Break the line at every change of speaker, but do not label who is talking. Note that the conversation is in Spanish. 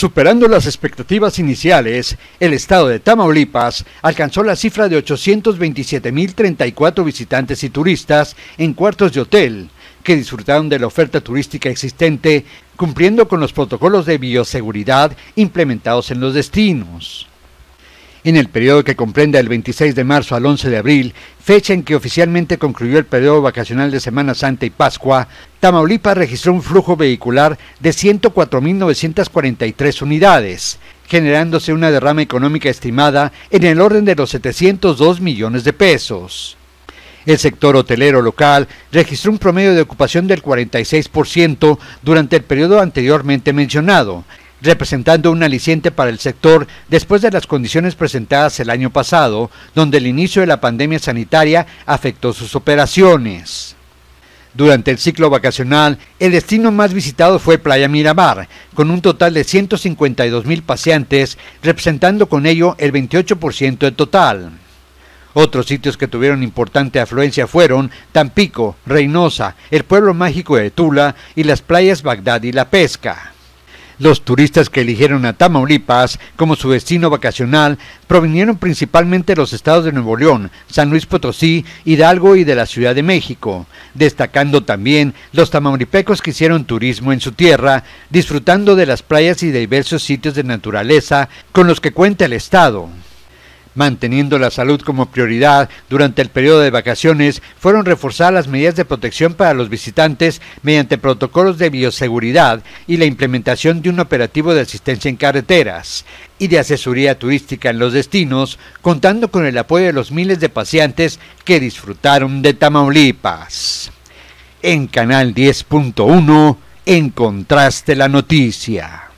Superando las expectativas iniciales, el estado de Tamaulipas alcanzó la cifra de 827.034 visitantes y turistas en cuartos de hotel que disfrutaron de la oferta turística existente, cumpliendo con los protocolos de bioseguridad implementados en los destinos. En el periodo que comprende el 26 de marzo al 11 de abril, fecha en que oficialmente concluyó el periodo vacacional de Semana Santa y Pascua, Tamaulipas registró un flujo vehicular de 104.943 unidades, generándose una derrama económica estimada en el orden de los 702 millones de pesos. El sector hotelero local registró un promedio de ocupación del 46% durante el periodo anteriormente mencionado, representando un aliciente para el sector después de las condiciones presentadas el año pasado, donde el inicio de la pandemia sanitaria afectó sus operaciones. Durante el ciclo vacacional, el destino más visitado fue Playa Miramar, con un total de 152 mil paseantes, representando con ello el 28% del total. Otros sitios que tuvieron importante afluencia fueron Tampico, Reynosa, el pueblo mágico de Tula y las playas Bagdad y La Pesca. Los turistas que eligieron a Tamaulipas como su destino vacacional provinieron principalmente de los estados de Nuevo León, San Luis Potosí, Hidalgo y de la Ciudad de México, destacando también los tamaulipecos que hicieron turismo en su tierra, disfrutando de las playas y de diversos sitios de naturaleza con los que cuenta el estado manteniendo la salud como prioridad durante el periodo de vacaciones, fueron reforzadas las medidas de protección para los visitantes mediante protocolos de bioseguridad y la implementación de un operativo de asistencia en carreteras y de asesoría turística en los destinos, contando con el apoyo de los miles de pacientes que disfrutaron de Tamaulipas. En Canal 10.1, encontraste la noticia.